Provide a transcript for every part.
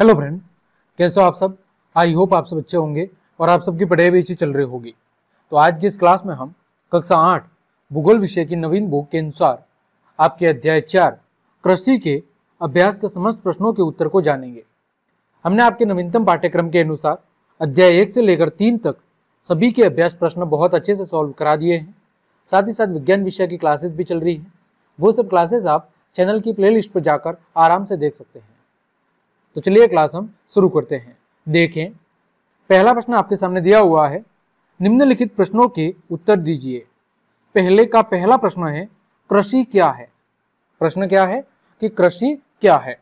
hello friends कैसे हो आप सब आई होप आप सब अच्छे होंगे और आप सबकी पढ़ाई भी अच्छी चल रही होगी तो आज की इस क्लास में हम कक्षा आठ भूगोल विषय की नवीन बुक के अनुसार आपके अध्याय चार कृषि के अभ्यास के समस्त प्रश्नों के उत्तर को जानेंगे हमने आपके नवीनतम पाठ्यक्रम के अनुसार अध्याय एक से लेकर तीन तक सभी के अभ्यास प्रश्न बहुत अच्छे से सॉल्व करा दिए हैं साथ ही साथ विज्ञान विषय की क्लासेस भी चल रही है वो सब क्लासेस आप चैनल की प्लेलिस्ट पर जाकर आराम से देख सकते हैं तो चलिए क्लास हम शुरू करते हैं देखें पहला प्रश्न आपके सामने दिया हुआ है निम्नलिखित प्रश्नों के उत्तर दीजिए पहले का पहला प्रश्न है कृषि क्या है प्रश्न क्या है कि कृषि क्या है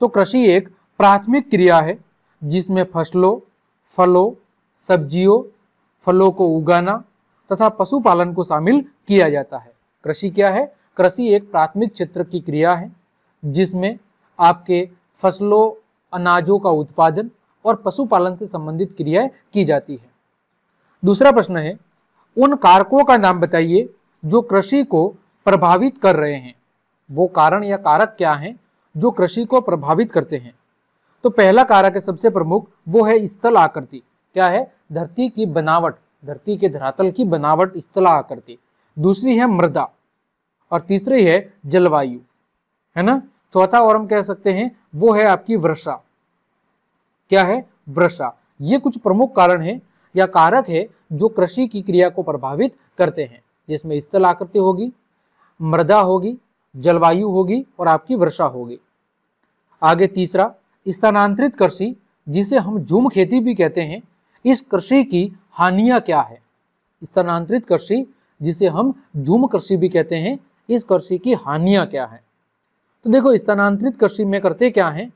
तो कृषि एक प्राथमिक क्रिया है जिसमें फसलों फलों सब्जियों फलों को उगाना तथा पशुपालन को शामिल किया जाता है कृषि क्या है कृषि एक प्राथमिक क्षेत्र की क्रिया है जिसमें आपके फसलों अनाजों का उत्पादन और पशुपालन से संबंधित क्रियाएं की जाती है दूसरा प्रश्न है उन कारकों का नाम बताइए जो कृषि को प्रभावित कर रहे हैं वो कारण या कारक क्या हैं जो कृषि को प्रभावित करते हैं तो पहला कारक है सबसे प्रमुख वो है स्थल आकृति क्या है धरती की बनावट धरती के धरातल की बनावट स्थल आकृति दूसरी है मृदा और तीसरी है जलवायु है ना चौथा और हम कह सकते हैं वो है आपकी वर्षा क्या है वर्षा ये कुछ प्रमुख कारण है या कारक है जो कृषि की क्रिया को प्रभावित करते हैं जिसमें स्थल आकृति होगी मृदा होगी जलवायु होगी और आपकी वर्षा होगी आगे तीसरा स्थानांतरित कृषि जिसे हम झूम खेती भी कहते हैं इस कृषि की हानियां क्या है स्थानांतरित कृषि जिसे हम झूम कृषि भी कहते हैं इस कृषि की हानियां क्या है तो देखो स्थानांतरित कृषि में करते क्या है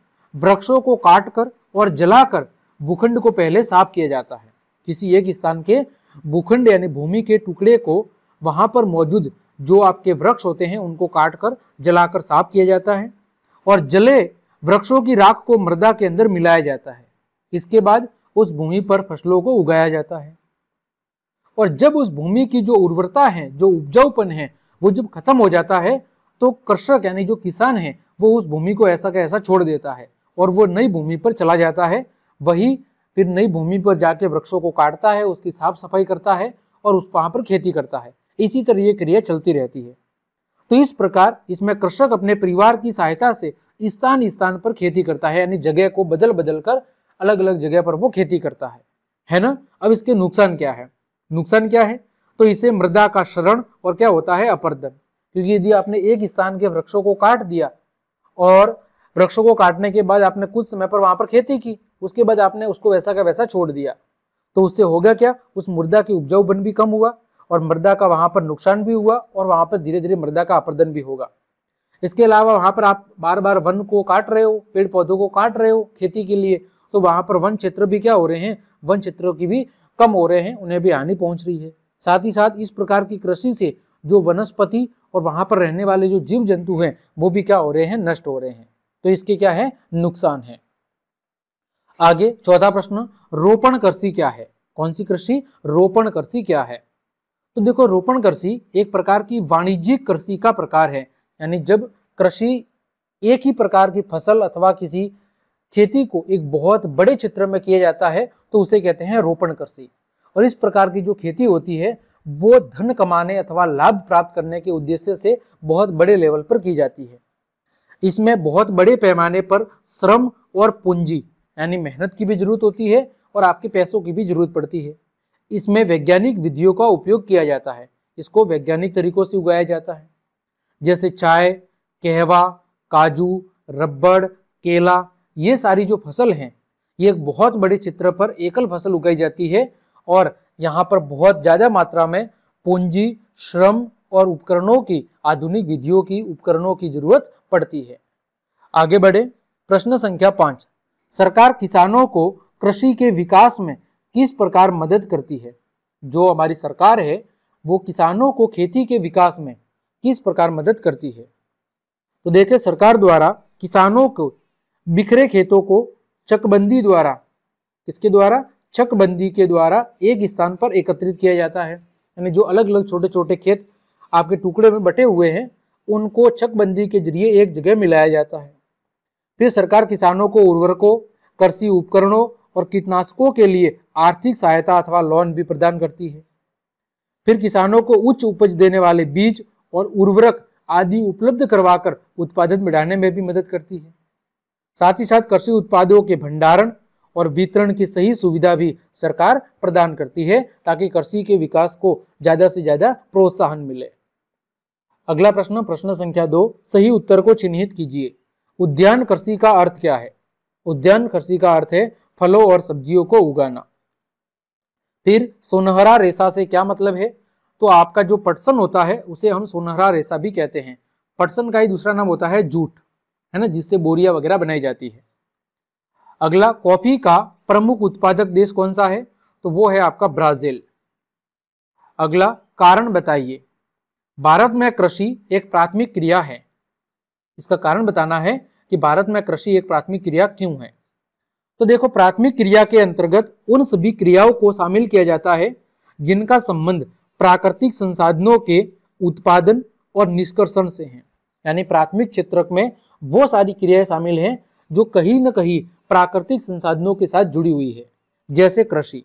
वृक्षों को काट कर और जलाकर भूखंड को पहले साफ किया जाता है किसी एक स्थान के भूखंड यानी भूमि के टुकड़े को वहां पर मौजूद जो आपके वृक्ष होते हैं उनको काट कर जलाकर साफ किया जाता है और जले वृक्षों की राख को मृदा के अंदर मिलाया जाता है इसके बाद उस भूमि पर फसलों को उगाया जाता है और जब उस भूमि की जो उर्वरता है जो उपजाऊपन है वो जब खत्म हो जाता है तो कृषक यानी जो किसान है वो उस भूमि को ऐसा का ऐसा छोड़ देता है और वो नई भूमि पर चला जाता है वही फिर नई भूमि पर जाके वृक्षों को काटता है उसकी साफ सफाई करता है और उस वहां पर खेती करता है इसी तरह ये क्रिया चलती रहती है तो इस प्रकार इसमें कृषक अपने परिवार की सहायता से स्थान स्थान पर खेती करता है यानी जगह को बदल बदल कर अलग अलग जगह पर वो खेती करता है है ना अब इसके नुकसान क्या है नुकसान क्या है तो इसे मृदा का शरण और क्या होता है अपर्दन क्योंकि यदि आपने एक स्थान के वृक्षों को काट दिया और वृक्षों को काटने के बाद आपने कुछ समय पर वहां पर खेती की उसके बाद आपने उसको वैसा का वैसा छोड़ दिया तो उससे हो गया क्या उस मृदा की उपजाऊपन भी कम हुआ और मृदा का वहां पर नुकसान भी हुआ और वहां पर धीरे धीरे मृदा का अपर्दन भी होगा इसके अलावा वहां पर आप बार बार वन को काट रहे हो पेड़ पौधों को काट रहे हो खेती के लिए तो वहां पर वन क्षेत्र भी क्या हो रहे हैं वन क्षेत्रों की भी कम हो रहे हैं उन्हें भी हानि पहुंच रही है साथ ही साथ इस प्रकार की कृषि से जो वनस्पति और वहां पर रहने वाले जो जीव जंतु हैं वो भी क्या हो रहे हैं नष्ट हो रहे हैं तो इसके क्या है नुकसान है आगे चौथा प्रश्न रोपण कृषि क्या है कौन सी कृषि रोपण कृषि क्या है तो देखो रोपण कृषि एक प्रकार की वाणिज्यिक कृषि का प्रकार है यानी जब कृषि एक ही प्रकार की फसल अथवा किसी खेती को एक बहुत बड़े क्षेत्र में किया जाता है तो उसे कहते हैं रोपण कृषि और इस प्रकार की जो खेती होती है वो धन कमाने अथवा लाभ प्राप्त करने के उद्देश्य से बहुत बड़े लेवल पर की जाती है इसमें बहुत बड़े पैमाने पर श्रम और पूंजी यानी मेहनत की भी जरूरत होती है और आपके पैसों की भी जरूरत पड़ती है इसमें वैज्ञानिक विधियों का उपयोग किया जाता है इसको वैज्ञानिक तरीकों से उगाया जाता है जैसे चाय कहवा काजू रबड़ केला ये सारी जो फसल हैं ये एक बहुत बड़े चित्र पर एकल फसल उगाई जाती है और यहाँ पर बहुत ज़्यादा मात्रा में पूंजी श्रम और उपकरणों की आधुनिक विधियों की उपकरणों की जरूरत पड़ती है आगे बढ़े प्रश्न संख्या पाँच सरकार किसानों को कृषि के विकास में किस प्रकार मदद करती है जो हमारी सरकार है वो किसानों को खेती के विकास में किस प्रकार मदद करती है तो देखें सरकार द्वारा किसानों को बिखरे खेतों को चकबंदी द्वारा किसके द्वारा चकबंदी के द्वारा एक स्थान पर एकत्रित किया जाता है यानी जो अलग अलग छोटे छोटे खेत आपके टुकड़े में बटे हुए हैं उनको चकबंदी के जरिए एक जगह मिलाया जाता है फिर सरकार किसानों को उर्वरकों कृषि उपकरणों और कीटनाशकों के लिए आर्थिक सहायता अथवा लोन भी प्रदान करती है फिर किसानों को उच्च उपज देने वाले बीज और उर्वरक आदि उपलब्ध करवाकर उत्पादन बढ़ाने में भी मदद करती है साथ ही साथ कृषि उत्पादों के भंडारण और वितरण की सही सुविधा भी सरकार प्रदान करती है ताकि कृषि के विकास को ज्यादा से ज्यादा प्रोत्साहन मिले अगला प्रश्न प्रश्न संख्या दो सही उत्तर को चिन्हित कीजिए उद्यान कृषि का अर्थ क्या है उद्यान कृषि का अर्थ है फलों और सब्जियों को उगाना फिर सोनहरा रेशा से क्या मतलब है तो आपका जो पटसन होता है उसे हम सोनहरा रेशा भी कहते हैं पटसन का ही दूसरा नाम होता है जूट है ना जिससे बोरिया वगैरह बनाई जाती है अगला कॉफी का प्रमुख उत्पादक देश कौन सा है तो वो है आपका ब्राजील अगला कारण बताइए भारत में कृषि एक प्राथमिक क्रिया है इसका कारण बताना है कि भारत में कृषि एक प्राथमिक क्रिया क्यों है तो देखो प्राथमिक क्रिया के अंतर्गत उन सभी क्रियाओं को शामिल किया जाता है जिनका संबंध प्राकृतिक संसाधनों के उत्पादन और निष्कर्षण से है यानी प्राथमिक क्षेत्र में वो सारी क्रियाएं शामिल हैं जो कहीं ना कहीं प्राकृतिक संसाधनों के साथ जुड़ी हुई है जैसे कृषि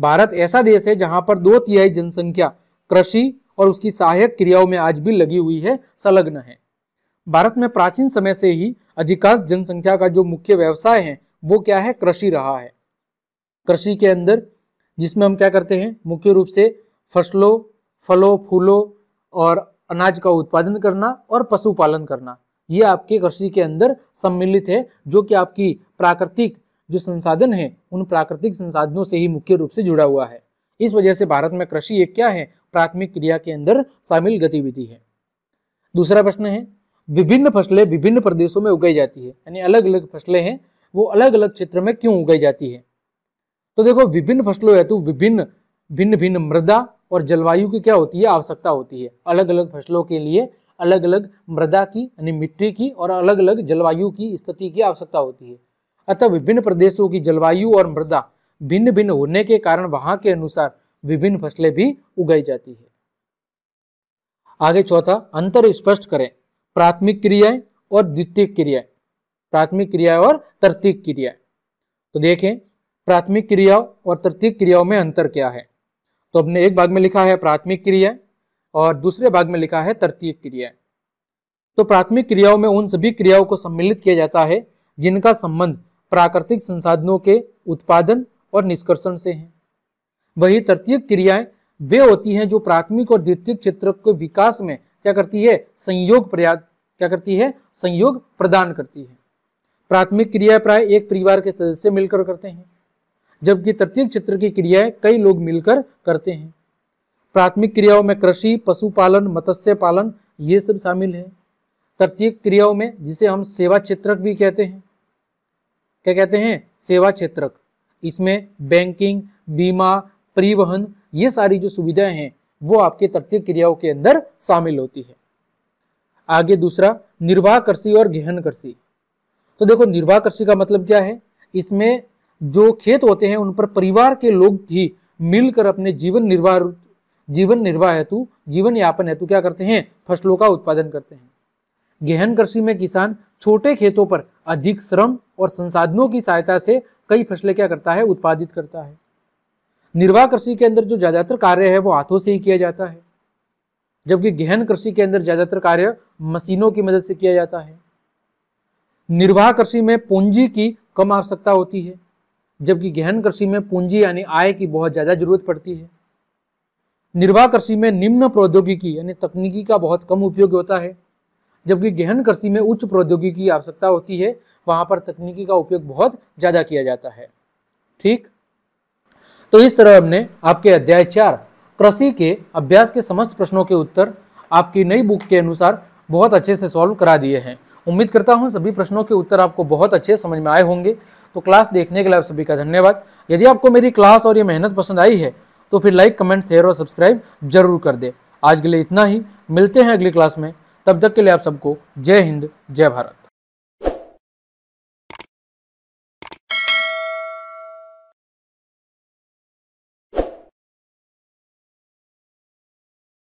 भारत ऐसा देश है जहां पर दो तिहाई जनसंख्या कृषि और उसकी सहायक क्रियाओं में आज भी लगी हुई है संलग्न है भारत में प्राचीन समय से ही अधिकांश जनसंख्या का जो मुख्य व्यवसाय है वो क्या है कृषि रहा है कृषि के अंदर जिसमें हम क्या करते हैं मुख्य रूप से फसलों फलों फूलों और अनाज का उत्पादन करना और पशुपालन करना ये आपके कृषि के अंदर सम्मिलित है जो कि आपकी प्राकृतिक जो संसाधन है उन प्राकृतिक संसाधनों से ही मुख्य रूप से जुड़ा हुआ है इस वजह से भारत में कृषि एक क्या है प्राथमिक क्रिया के अंदर शामिल गतिविधि है दूसरा प्रश्न है विभिन्न फसलें विभिन्न प्रदेशों में उगाई जाती है यानी अलग अलग फसलें हैं वो अलग अलग क्षेत्र में क्यों उगाई जाती है तो देखो विभिन्न फसलों हेतु विभिन्न भिन्न भिन्न मृदा और जलवायु की क्या होती है आवश्यकता होती है अलग अलग फसलों के लिए अलग अलग मृदा की यानी मिट्टी की और अलग अलग जलवायु की स्थिति की आवश्यकता होती है अतः विभिन्न प्रदेशों की जलवायु और मृदा भिन्न भिन्न होने के कारण वहां के अनुसार विभिन्न फसलें भी उगाई जाती है आगे चौथा अंतर स्पष्ट करें प्राथमिक क्रियाएं और द्वितीय क्रियाएं प्राथमिक क्रिया और तृतीय क्रियाएं तो देखें प्राथमिक क्रियाओं और तृतीय क्रियाओं में अंतर क्या है तो अपने एक भाग में लिखा है प्राथमिक क्रिया और दूसरे भाग में लिखा है तृतीय क्रियाएं तो प्राथमिक क्रियाओं में उन सभी क्रियाओं को सम्मिलित किया जाता है जिनका संबंध प्राकृतिक संसाधनों के उत्पादन और निष्कर्षण से है वही तृतीय क्रियाएं वे होती हैं जो प्राथमिक और द्वितीय क्षेत्र के विकास में क्या करती है संयोग प्रयाग क्या करती है संयोग प्रदान करती है प्राथमिक क्रिया प्राय एक परिवार के सदस्य मिलकर करते हैं जबकि तृतीय क्षेत्र की क्रियाएं कई लोग मिलकर करते हैं प्राथमिक क्रियाओं में कृषि पशुपालन मत्स्य पालन ये सब शामिल है तृतीय क्रियाओं में जिसे हम सेवा क्षेत्रक भी कहते हैं क्या कहते हैं सेवा क्षेत्रक इसमें बैंकिंग बीमा परिवहन ये सारी जो सुविधाएं हैं वो आपके तृतीय क्रियाओं के अंदर शामिल होती है आगे दूसरा निर्वाह कृषि और गहन कृषि तो देखो निर्वाह कृषि का मतलब क्या है इसमें जो खेत होते हैं उन पर परिवार के लोग ही मिलकर अपने जीवन निर्वाह जीवन निर्वाह हेतु जीवन यापन हेतु क्या करते हैं फसलों का उत्पादन करते हैं गहन कृषि में किसान छोटे खेतों पर अधिक श्रम और संसाधनों की सहायता से कई फसलें क्या करता है उत्पादित करता है निर्वाह कृषि के अंदर जो ज्यादातर कार्य है वो हाथों से ही किया जाता है जबकि गहन कृषि के अंदर ज्यादातर कार्य मशीनों की मदद से किया जाता है निर्वाह कृषि में पूंजी की कम आवश्यकता होती है जबकि गहन कृषि में पूंजी यानी आय की बहुत ज्यादा जरूरत पड़ती है निर्वाह कृषि में निम्न प्रौद्योगिकी यानी तकनीकी का बहुत कम उपयोग होता है जबकि गहन कृषि में उच्च प्रौद्योगिकी की आवश्यकता होती है वहां पर तकनीकी का उपयोग बहुत ज़्यादा किया जाता है ठीक तो इस तरह हमने आपके अध्याय चार कृषि के अभ्यास के समस्त प्रश्नों के उत्तर आपकी नई बुक के अनुसार बहुत अच्छे से सॉल्व करा दिए हैं उम्मीद करता हूँ सभी प्रश्नों के उत्तर आपको बहुत अच्छे समझ में आए होंगे तो क्लास देखने के लिए आप सभी का धन्यवाद यदि आपको मेरी क्लास और ये मेहनत पसंद आई है तो फिर लाइक कमेंट शेयर और सब्सक्राइब जरूर कर दे आज के लिए इतना ही मिलते हैं अगली क्लास में तब तक के लिए आप सबको जय हिंद जय भारत